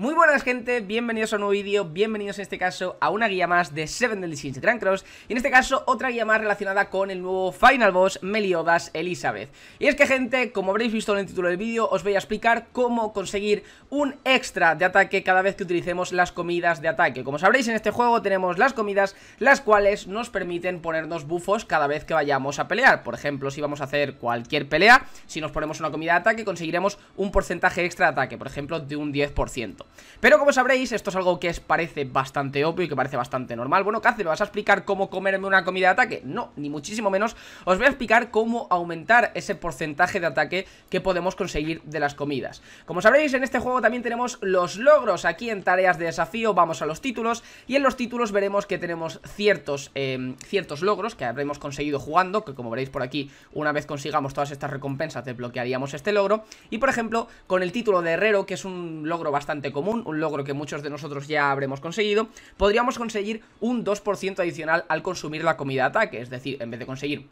Muy buenas gente, bienvenidos a un nuevo vídeo, bienvenidos en este caso a una guía más de Seven Deadly Sins Grand Cross Y en este caso otra guía más relacionada con el nuevo Final Boss Meliodas Elizabeth Y es que gente, como habréis visto en el título del vídeo, os voy a explicar cómo conseguir un extra de ataque cada vez que utilicemos las comidas de ataque Como sabréis en este juego tenemos las comidas, las cuales nos permiten ponernos bufos cada vez que vayamos a pelear Por ejemplo, si vamos a hacer cualquier pelea, si nos ponemos una comida de ataque conseguiremos un porcentaje extra de ataque, por ejemplo de un 10% pero como sabréis, esto es algo que es, parece bastante obvio y que parece bastante normal. Bueno, ¿qué ¿me vas a explicar cómo comerme una comida de ataque? No, ni muchísimo menos. Os voy a explicar cómo aumentar ese porcentaje de ataque que podemos conseguir de las comidas. Como sabréis, en este juego también tenemos los logros. Aquí en tareas de desafío vamos a los títulos y en los títulos veremos que tenemos ciertos, em, ciertos logros que habremos conseguido jugando, que como veréis por aquí, una vez consigamos todas estas recompensas desbloquearíamos este logro. Y por ejemplo, con el título de herrero, que es un logro bastante un logro que muchos de nosotros ya habremos conseguido, podríamos conseguir un 2% adicional al consumir la comida ataque, es decir, en vez de conseguir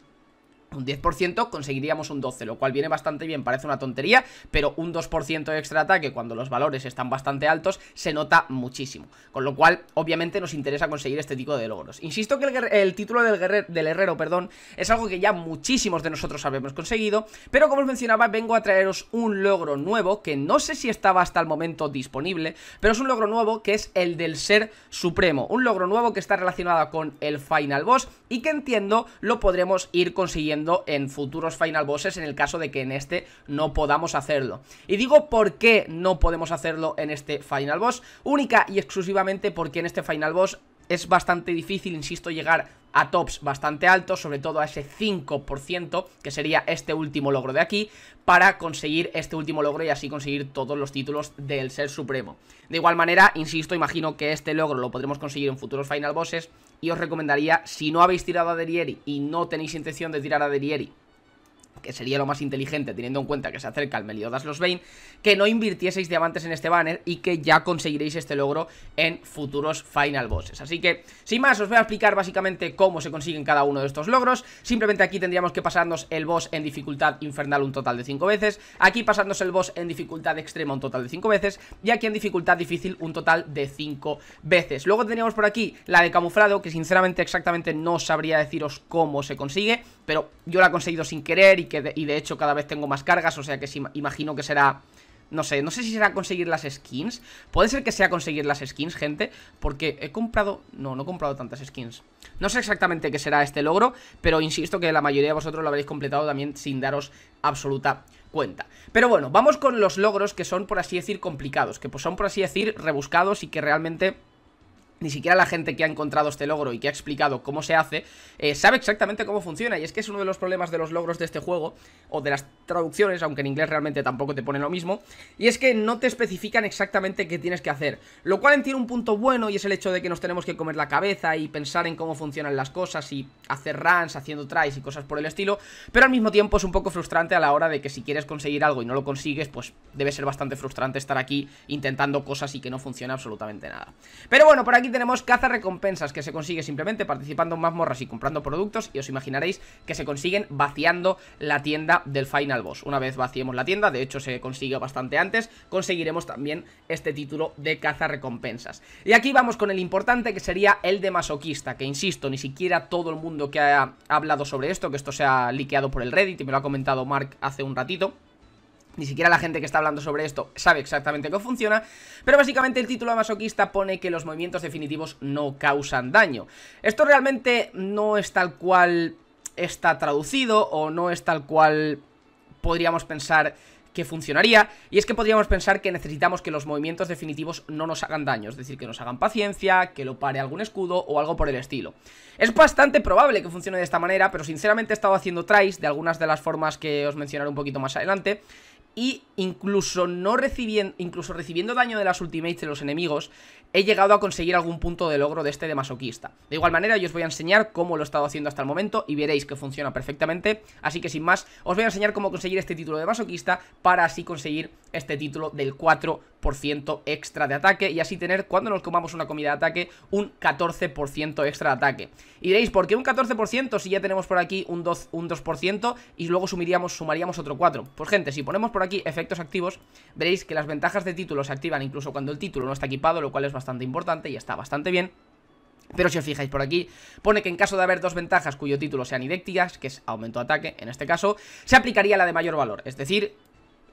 un 10% conseguiríamos un 12, lo cual viene bastante bien, parece una tontería, pero un 2% de extra ataque cuando los valores están bastante altos se nota muchísimo, con lo cual obviamente nos interesa conseguir este tipo de logros. Insisto que el, título del, guerrer, del herrero perdón, es algo que ya muchísimos de nosotros habíamos conseguido, pero como os mencionaba vengo a traeros un logro nuevo que no sé si estaba hasta el momento disponible, pero es un logro nuevo que es el del ser supremo, un logro nuevo que está relacionado con el final boss y que entiendo lo podremos ir consiguiendo en futuros final bosses en el caso de que en este no podamos hacerlo. Y digo por qué no podemos hacerlo en este final boss, única y exclusivamente porque en este final boss es bastante difícil, insisto, llegar a tops bastante altos, sobre todo a ese 5%, que sería este último logro de aquí, para conseguir este último logro y así conseguir todos los títulos del Ser Supremo. De igual manera, insisto, imagino que este logro lo podremos conseguir en futuros Final Bosses, y os recomendaría, si no habéis tirado a Derieri y no tenéis intención de tirar a Derieri que sería lo más inteligente teniendo en cuenta que se acerca el Meliodas los Bane, que no invirtieseis diamantes en este banner y que ya conseguiréis este logro en futuros final bosses. Así que, sin más, os voy a explicar básicamente cómo se consiguen cada uno de estos logros. Simplemente aquí tendríamos que pasarnos el boss en dificultad infernal un total de 5 veces, aquí pasarnos el boss en dificultad extrema un total de 5 veces y aquí en dificultad difícil un total de 5 veces. Luego tendríamos por aquí la de camuflado, que sinceramente exactamente no sabría deciros cómo se consigue, pero yo la he conseguido sin querer y que y de hecho cada vez tengo más cargas, o sea que imagino que será... No sé, no sé si será conseguir las skins Puede ser que sea conseguir las skins, gente Porque he comprado... No, no he comprado tantas skins No sé exactamente qué será este logro Pero insisto que la mayoría de vosotros lo habréis completado también sin daros absoluta cuenta Pero bueno, vamos con los logros que son, por así decir, complicados Que pues son, por así decir, rebuscados y que realmente ni siquiera la gente que ha encontrado este logro y que ha explicado cómo se hace, eh, sabe exactamente cómo funciona. Y es que es uno de los problemas de los logros de este juego, o de las traducciones, aunque en inglés realmente tampoco te pone lo mismo, y es que no te especifican exactamente qué tienes que hacer. Lo cual tiene un punto bueno y es el hecho de que nos tenemos que comer la cabeza y pensar en cómo funcionan las cosas y hacer runs, haciendo tries y cosas por el estilo, pero al mismo tiempo es un poco frustrante a la hora de que si quieres conseguir algo y no lo consigues, pues debe ser bastante frustrante estar aquí intentando cosas y que no funcione absolutamente nada. Pero bueno, por aquí tenemos caza recompensas que se consigue simplemente participando en mazmorras y comprando productos y os imaginaréis que se consiguen vaciando la tienda del Final Boss. Una vez vaciemos la tienda, de hecho se consigue bastante antes, conseguiremos también este título de caza recompensas. Y aquí vamos con el importante que sería el de masoquista, que insisto, ni siquiera todo el mundo que ha hablado sobre esto, que esto se ha liqueado por el Reddit y me lo ha comentado Mark hace un ratito, ni siquiera la gente que está hablando sobre esto sabe exactamente cómo funciona, pero básicamente el título masoquista pone que los movimientos definitivos no causan daño. Esto realmente no es tal cual está traducido o no es tal cual podríamos pensar que funcionaría, y es que podríamos pensar que necesitamos que los movimientos definitivos no nos hagan daño, es decir, que nos hagan paciencia, que lo pare algún escudo o algo por el estilo. Es bastante probable que funcione de esta manera, pero sinceramente he estado haciendo tries de algunas de las formas que os mencionaré un poquito más adelante, y incluso no recibiendo, incluso recibiendo daño de las ultimates de los enemigos, he llegado a conseguir algún punto de logro de este de masoquista. De igual manera, yo os voy a enseñar cómo lo he estado haciendo hasta el momento y veréis que funciona perfectamente, así que sin más, os voy a enseñar cómo conseguir este título de masoquista para así conseguir este título del 4% extra de ataque y así tener, cuando nos comamos una comida de ataque, un 14% extra de ataque. Y diréis, ¿por qué un 14% si ya tenemos por aquí un 2%, un 2 y luego sumaríamos otro 4%? Pues gente, si ponemos por aquí aquí efectos activos, veréis que las ventajas de título se activan incluso cuando el título no está equipado, lo cual es bastante importante y está bastante bien. Pero si os fijáis por aquí, pone que en caso de haber dos ventajas cuyo título sean idénticas, que es aumento de ataque en este caso, se aplicaría la de mayor valor. Es decir,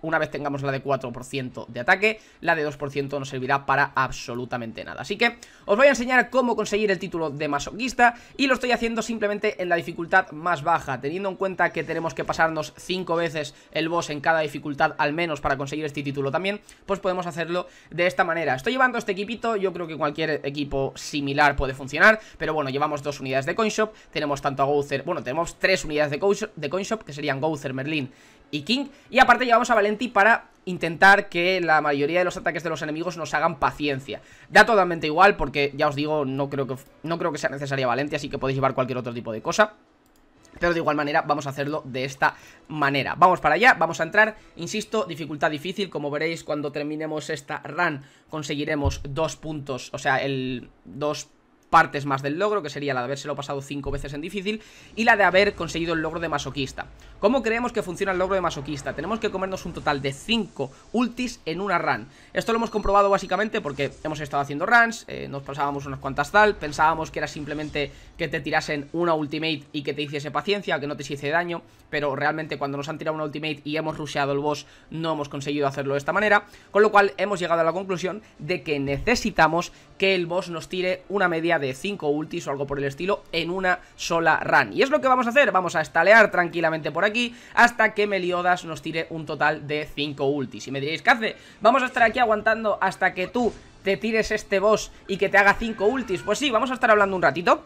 una vez tengamos la de 4% de ataque, la de 2% no servirá para absolutamente nada. Así que os voy a enseñar cómo conseguir el título de masoquista y lo estoy haciendo simplemente en la dificultad más baja, teniendo en cuenta que tenemos que pasarnos 5 veces el boss en cada dificultad al menos para conseguir este título también, pues podemos hacerlo de esta manera. Estoy llevando este equipito, yo creo que cualquier equipo similar puede funcionar, pero bueno, llevamos dos unidades de coinshop, tenemos tanto a Gouther, bueno, tenemos tres unidades de, coinshop, que serían Gouther, Merlin y King. Y aparte llevamos a Valenti para intentar que la mayoría de los ataques de los enemigos nos hagan paciencia. Da totalmente igual porque, ya os digo, no creo que, no creo que sea necesaria Valenti, así que podéis llevar cualquier otro tipo de cosa. Pero de igual manera vamos a hacerlo de esta manera Vamos para allá, vamos a entrar Insisto, dificultad difícil, como veréis Cuando terminemos esta run conseguiremos Dos puntos, o sea, el dos partes más del logro, que sería la de habérselo pasado 5 veces en difícil, y la de haber conseguido el logro de masoquista. ¿Cómo creemos que funciona el logro de masoquista? Tenemos que comernos un total de 5 ultis en una run. Esto lo hemos comprobado básicamente porque hemos estado haciendo runs, eh, nos pasábamos unas cuantas tal, pensábamos que era simplemente que te tirasen una ultimate y que te hiciese paciencia, que no te hiciese daño, pero realmente cuando nos han tirado una ultimate y hemos rusheado el boss, no hemos conseguido hacerlo de esta manera, con lo cual hemos llegado a la conclusión de que necesitamos que el boss nos tire una media de de 5 ultis o algo por el estilo en una sola run. Y es lo que vamos a hacer, vamos a estalear tranquilamente por aquí hasta que Meliodas nos tire un total de 5 ultis. Y me diréis, ¿qué hace? Vamos a estar aquí aguantando hasta que tú te tires este boss y que te haga 5 ultis. Pues sí, vamos a estar hablando un ratito.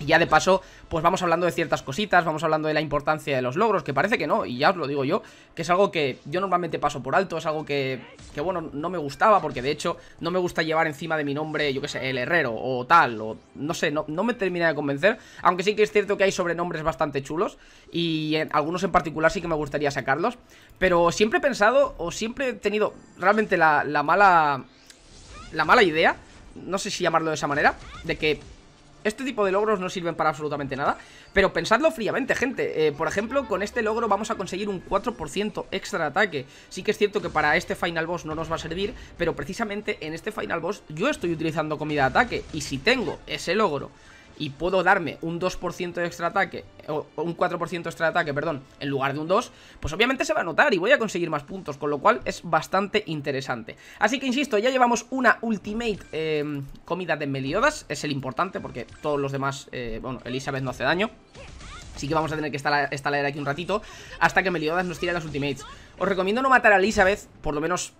Y ya de paso pues vamos hablando de ciertas cositas, vamos hablando de la importancia de los logros, que parece que no, y ya os lo digo yo, que es algo que yo normalmente paso por alto, es algo que, que bueno, no me gustaba, porque de hecho no me gusta llevar encima de mi nombre, yo qué sé, el herrero o tal, o no sé, no, me termina de convencer, aunque sí que es cierto que hay sobrenombres bastante chulos, y algunos en particular sí que me gustaría sacarlos, pero siempre he pensado, o siempre he tenido realmente la, la mala... La mala idea no sé si llamarlo de esa manera, de que este tipo de logros no sirven para absolutamente nada, pero pensadlo fríamente, gente. Eh, por ejemplo, con este logro vamos a conseguir un 4% extra de ataque. Sí que es cierto que para este final boss no nos va a servir, pero precisamente en este final boss yo estoy utilizando comida de ataque, y si tengo ese logro y puedo darme un 2% de extra ataque, o un 4% de extra ataque, perdón, en lugar de un 2, pues obviamente se va a notar y voy a conseguir más puntos, con lo cual es bastante interesante. Así que insisto, ya llevamos una ultimate em, comida de Meliodas, es el importante porque todos los demás, eh, bueno, Elizabeth no hace daño. Así que vamos a tener que la aquí un ratito hasta que Meliodas nos tire las ultimates. Os recomiendo no matar a Elizabeth, por lo menos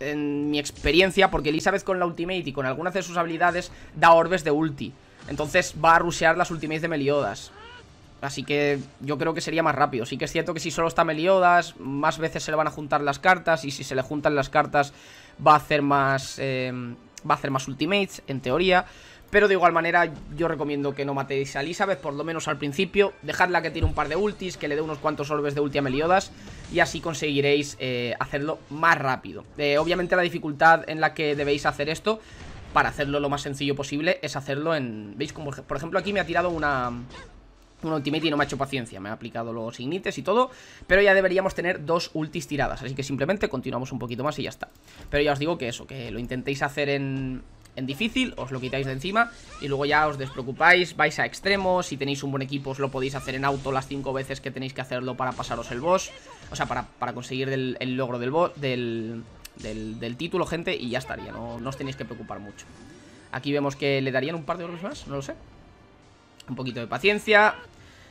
en mi experiencia, porque Elizabeth con la ultimate y con algunas de sus habilidades da orbes de ulti. Entonces va a rushear las ultimates de Meliodas. Así que yo creo que sería más rápido. Sí que es cierto que si solo está Meliodas, más veces se le van a juntar las cartas. Y si se le juntan las cartas, va a hacer más. Em, va a hacer más ultimates, en teoría. Pero de igual manera, yo recomiendo que no matéis a Elizabeth, por lo menos al principio. Dejadla que tire un par de ultis, que le dé unos cuantos orbes de ulti a Meliodas. Y así conseguiréis eh, hacerlo más rápido. Eh, obviamente la dificultad en la que debéis hacer esto para hacerlo lo más sencillo posible es hacerlo en... ¿Veis? Como, por ejemplo, aquí me ha tirado una... Un ultimate y no me ha hecho paciencia, me ha aplicado los ignites y todo Pero ya deberíamos tener dos ultis tiradas Así que simplemente continuamos un poquito más y ya está Pero ya os digo que eso, que lo intentéis hacer en, en difícil, os lo quitáis de encima y luego ya os despreocupáis, vais a extremos, si tenéis un buen equipo os lo podéis hacer en auto las cinco veces que tenéis que hacerlo para pasaros el boss, o sea, para, conseguir el, el logro del boss, del, del, título, gente, y ya estaría, no, no os tenéis que preocupar mucho. Aquí vemos que le darían un par de orbes más, no lo sé. Un poquito de paciencia.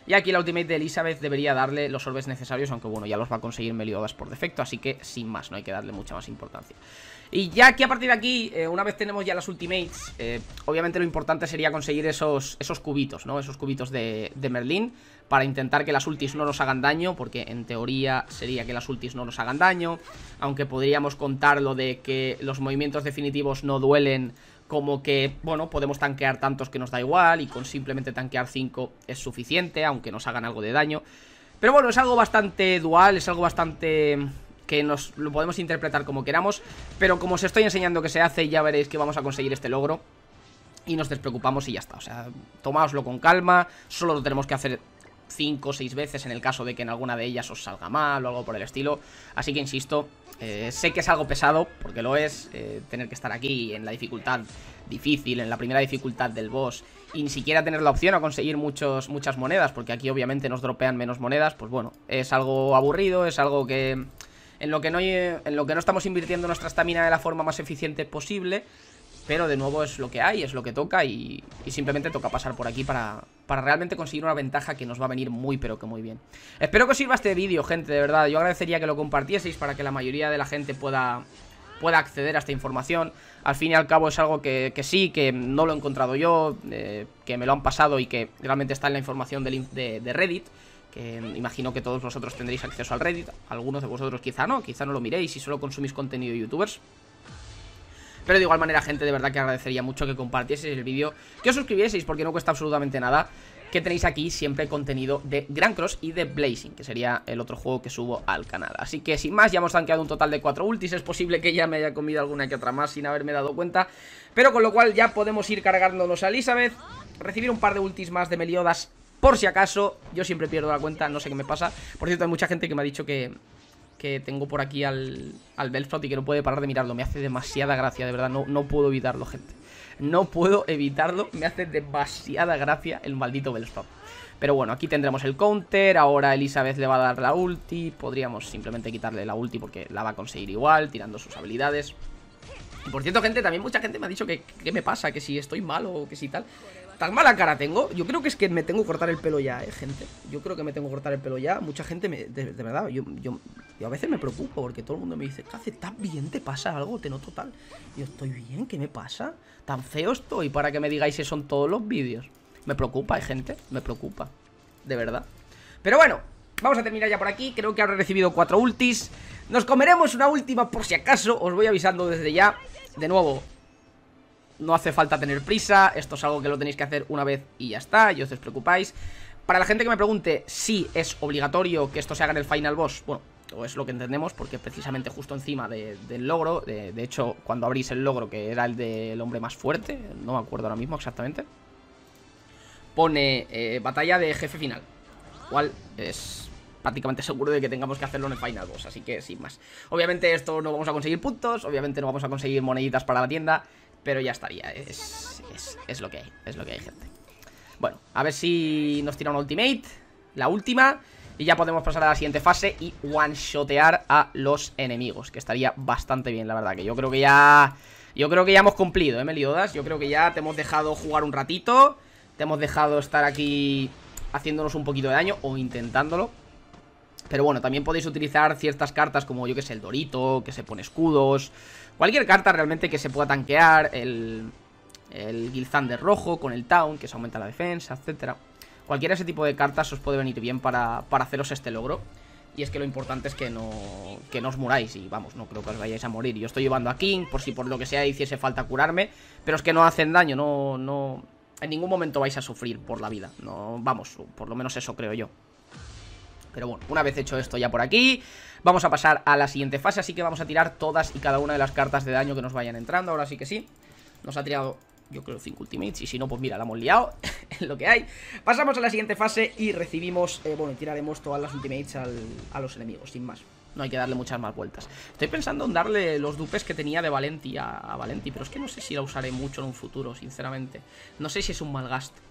Y aquí la ultimate de Elizabeth debería darle los orbes necesarios, aunque bueno, ya los va a conseguir Meliodas por defecto, así que sin más, no hay que darle mucha más importancia. Y ya que a partir de aquí, eh, una vez tenemos ya las ultimates, eh, obviamente lo importante sería conseguir esos, esos cubitos, ¿no? Esos cubitos de, de Merlín para intentar que las ultis no nos hagan daño, porque en teoría sería que las ultis no nos hagan daño, aunque podríamos contar lo de que los movimientos definitivos no duelen como que, bueno, podemos tanquear tantos que nos da igual y con simplemente tanquear 5 es suficiente, aunque nos hagan algo de daño. Pero bueno, es algo bastante dual, es algo bastante que nos lo podemos interpretar como queramos, pero como os estoy enseñando que se hace, ya veréis que vamos a conseguir este logro y nos despreocupamos y ya está. O sea, tomáoslo con calma, solo lo tenemos que hacer 5 o 6 veces en el caso de que en alguna de ellas os salga mal o algo por el estilo. Así que insisto, eh, sé que es algo pesado, porque lo es, eh, tener que estar aquí en la dificultad difícil, en la primera dificultad del boss, y ni siquiera tener la opción a conseguir muchos, muchas monedas, porque aquí obviamente nos dropean menos monedas, pues bueno, es algo aburrido, es algo que... En lo, que no, en lo que no estamos invirtiendo nuestra estamina de la forma más eficiente posible pero de nuevo es lo que hay, es lo que toca y, simplemente toca pasar por aquí para, realmente conseguir una ventaja que nos va a venir muy pero que muy bien. Espero que os sirva este vídeo, gente, de verdad. Yo agradecería que lo compartieseis para que la mayoría de la gente pueda pueda acceder a esta información. Al fin y al cabo es algo que, sí, que no lo he encontrado yo, eh, que me lo han pasado y que realmente está en la información de, de, de, Reddit. Que imagino que todos vosotros tendréis acceso al Reddit. Algunos de vosotros quizá no, quizá no lo miréis y solo consumís contenido de youtubers. Pero de igual manera, gente, de verdad que agradecería mucho que compartieseis el vídeo, que os suscribieseis porque no cuesta absolutamente nada que tenéis aquí siempre contenido de Grand Cross y de Blazing, que sería el otro juego que subo al canal. Así que sin más, ya hemos tanqueado un total de 4 ultis, es posible que ya me haya comido alguna que otra más sin haberme dado cuenta, pero con lo cual ya podemos ir cargándonos a Elizabeth, recibir un par de ultis más de Meliodas por si acaso, yo siempre pierdo la cuenta, no sé qué me pasa. Por cierto, hay mucha gente que me ha dicho que, que tengo por aquí al, al y que no puede parar de mirarlo. Me hace demasiada gracia, de verdad. No, no puedo evitarlo, gente. No puedo evitarlo. Me hace demasiada gracia el maldito Belfrot. Pero bueno, aquí tendremos el counter. Ahora Elizabeth le va a dar la ulti. Podríamos simplemente quitarle la ulti porque la va a conseguir igual, tirando sus habilidades. por cierto, gente, también mucha gente me ha dicho que qué me pasa, que si estoy malo o que si tal. ¿Tan mala cara tengo? Yo creo que es que me tengo que cortar el pelo ya, eh, gente. Yo creo que me tengo que cortar el pelo ya. Mucha gente, me, de, verdad, yo, a veces me preocupo porque todo el mundo me dice, ¿qué hace? tan bien? ¿Te pasa algo? Te noto tal. Yo estoy bien, ¿qué me pasa? Tan feo estoy para que me digáis eso en todos los vídeos. Me preocupa, eh, gente, me preocupa. De verdad. Pero bueno, vamos a terminar ya por aquí. Creo que habré recibido cuatro ultis. Nos comeremos una última por si acaso. Os voy avisando desde ya. De nuevo, no hace falta tener prisa, esto es algo que lo tenéis que hacer una vez y ya está, y os despreocupáis. Para la gente que me pregunte si es obligatorio que esto se haga en el Final Boss, bueno, es lo que entendemos, porque precisamente justo encima del logro, de, hecho, cuando abrís el logro, que era el del hombre más fuerte, no me acuerdo ahora mismo exactamente, pone eh, batalla de jefe final, cual es prácticamente seguro de que tengamos que hacerlo en el Final Boss, así que sin más. Obviamente esto no vamos a conseguir puntos, obviamente no vamos a conseguir moneditas para la tienda, pero ya estaría, es, lo que hay, es lo que hay, gente Bueno, a ver si nos tira un ultimate La última Y ya podemos pasar a la siguiente fase Y one-shotear a los enemigos Que estaría bastante bien, la verdad Que yo creo que ya... Yo creo que ya hemos cumplido, ¿eh, Meliodas? Yo creo que ya te hemos dejado jugar un ratito Te hemos dejado estar aquí Haciéndonos un poquito de daño O intentándolo Pero bueno, también podéis utilizar ciertas cartas Como, yo que sé, el Dorito Que se pone escudos Cualquier carta realmente que se pueda tanquear, el, el de rojo con el Town, que se aumenta la defensa, etcétera. Cualquiera de ese tipo de cartas os puede venir bien para, para haceros este logro. Y es que lo importante es que no, que no os muráis y vamos, no creo que os vayáis a morir. Yo estoy llevando a King por si por lo que sea hiciese falta curarme, pero es que no hacen daño, no, no, en ningún momento vais a sufrir por la vida. No, vamos, por lo menos eso creo yo. Pero bueno, una vez hecho esto ya por aquí Vamos a pasar a la siguiente fase Así que vamos a tirar todas y cada una de las cartas de daño que nos vayan entrando Ahora sí que sí Nos ha tirado yo creo 5 ultimates y si no, pues mira, la hemos liado lo que hay. Pasamos a la siguiente fase y recibimos, eh, bueno, tiraremos todas las ultimates a los enemigos, sin más. No hay que darle muchas más vueltas. Estoy pensando en darle los dupes que tenía de Valenti a, Valenti, pero es que no sé si la usaré mucho en un futuro, sinceramente. No sé si es un mal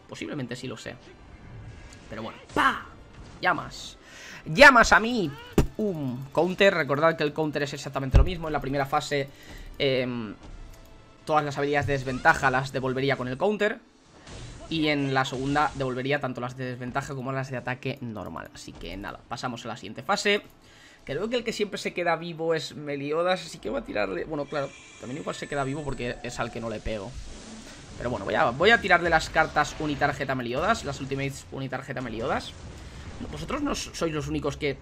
posiblemente sí lo sea. Pero bueno, ¡pa! llamas Llamas a mí Un counter, recordad que el counter es exactamente lo mismo En la primera fase em, Todas las habilidades de desventaja las devolvería con el counter Y en la segunda devolvería tanto las de desventaja como las de ataque normal Así que nada, pasamos a la siguiente fase Creo que el que siempre se queda vivo es Meliodas, así que voy a tirarle... Bueno, claro, también igual se queda vivo porque es al que no le pego. Pero bueno, voy a, voy a tirarle las cartas unitarjeta Meliodas, las ultimates unitarjeta Meliodas. ¿Vosotros no sois los únicos que...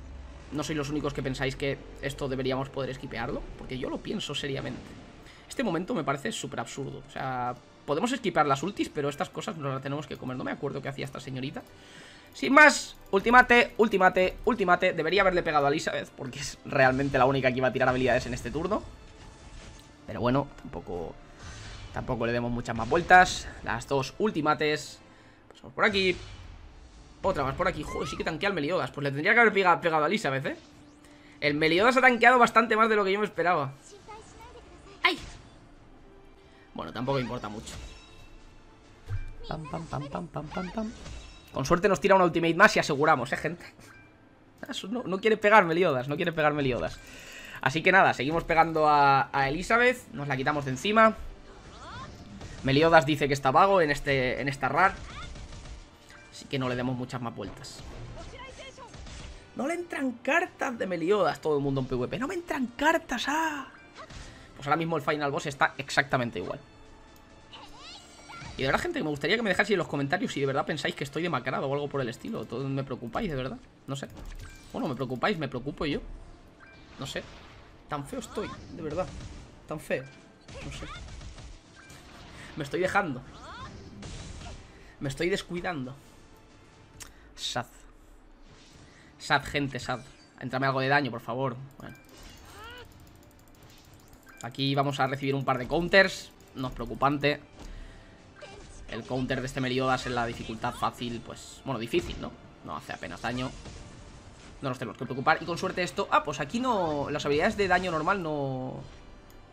No sois los únicos que pensáis que esto deberíamos poder esquipearlo? Porque yo lo pienso seriamente. Este momento me parece súper absurdo. O sea, podemos esquipar las ultis, pero estas cosas no las tenemos que comer. No me acuerdo qué hacía esta señorita. Sin más, ultimate, ultimate, ultimate. Debería haberle pegado a Elizabeth, porque es realmente la única que iba a tirar habilidades en este turno. Pero bueno, tampoco... Tampoco le demos muchas más vueltas. Las dos ultimates. Pasamos por aquí. Otra más por aquí Joder, sí que tanquea al Meliodas Pues le tendría que haber pegado, a Elizabeth, ¿eh? El Meliodas ha tanqueado bastante más de lo que yo me esperaba ¡Ay! Bueno, tampoco importa mucho Con suerte nos tira una ultimate más y aseguramos, ¿eh, gente? Ah, no, no quiere pegar Meliodas, no quiere pegar Meliodas Así que nada, seguimos pegando a, Elizabeth Nos la quitamos de encima Meliodas dice que está vago en, este, en esta RAR que no le demos muchas más vueltas. No le entran cartas de Meliodas todo el mundo en PvP. ¡No me entran cartas! ¡Ah! Pues ahora mismo el final boss está exactamente igual. Y ahora verdad, gente, me gustaría que me dejaseis en los comentarios si de verdad pensáis que estoy demacrado o algo por el estilo. Todo me preocupáis, de verdad. No sé. Bueno, me preocupáis, me preocupo yo. No sé. Tan feo estoy, de verdad. Tan feo. No sé. Me estoy dejando. Me estoy descuidando. Sad. Sad, gente, sad. Entrame algo de daño, por favor. Aquí vamos a recibir un par de counters. No es preocupante. El counter de este Meliodas en la dificultad fácil, pues... Bueno, difícil, ¿no? No hace apenas daño. No nos tenemos que preocupar. Y con suerte esto... Ah, pues aquí no... Las habilidades de daño normal no...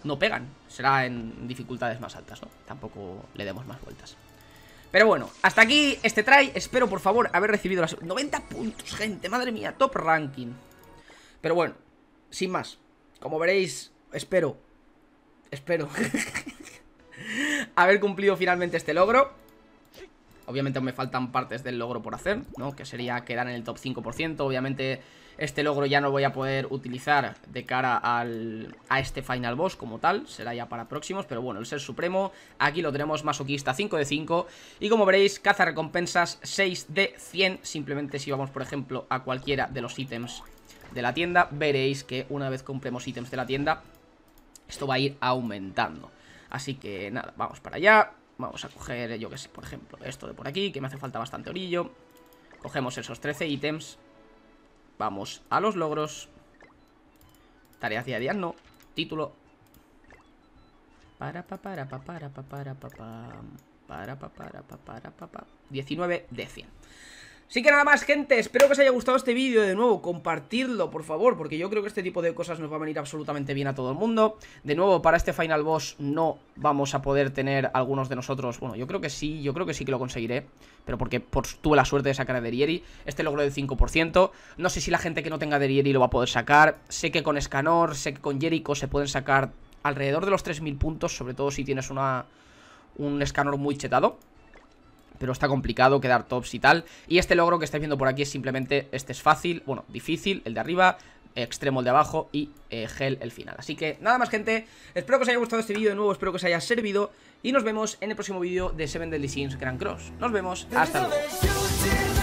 No pegan. Será en dificultades más altas, ¿no? Tampoco le demos más vueltas. Pero bueno, hasta aquí este try. Espero, por favor, haber recibido las 90 puntos, gente. Madre mía, top ranking. Pero bueno, sin más. Como veréis, espero. Espero. haber cumplido finalmente este logro. Obviamente me faltan partes del logro por hacer, ¿no? Que sería quedar en el top 5%. Obviamente este logro ya no voy a poder utilizar de cara a este final boss como tal. Será ya para próximos, pero bueno, el ser supremo. Aquí lo tenemos masoquista 5 de 5. Y como veréis, caza recompensas 6 de 100. Simplemente si vamos, por ejemplo, a cualquiera de los ítems de la tienda, veréis que una vez compremos ítems de la tienda, esto va a ir aumentando. Así que nada, vamos para allá. Vamos a coger, yo que sé, por ejemplo, esto de por aquí, que me hace falta bastante orillo. Cogemos esos 13 ítems. Vamos a los logros. Tareas día, no. Título. Para para pa pa 19 de 100. Así que nada más, gente, espero que os haya gustado este vídeo de nuevo, compartirlo, por favor, porque yo creo que este tipo de cosas nos va a venir absolutamente bien a todo el mundo. De nuevo, para este Final Boss no vamos a poder tener algunos de nosotros, bueno, yo creo que sí, yo creo que sí que lo conseguiré, pero porque tuve la suerte de sacar a Derieri, este logro del 5%, no sé si la gente que no tenga Derieri lo va a poder sacar, sé que con Escanor, sé que con Jericho se pueden sacar alrededor de los 3.000 puntos, sobre todo si tienes una, un Escanor muy chetado pero está complicado quedar tops y tal. Y este logro que estáis viendo por aquí es simplemente, este es fácil, bueno, difícil, el de arriba, extremo el de abajo y eh, gel el final. Así que nada más gente, espero que os haya gustado este vídeo de nuevo, espero que os haya servido y nos vemos en el próximo vídeo de Seven Deadly Sins Grand Cross. Nos vemos, hasta luego.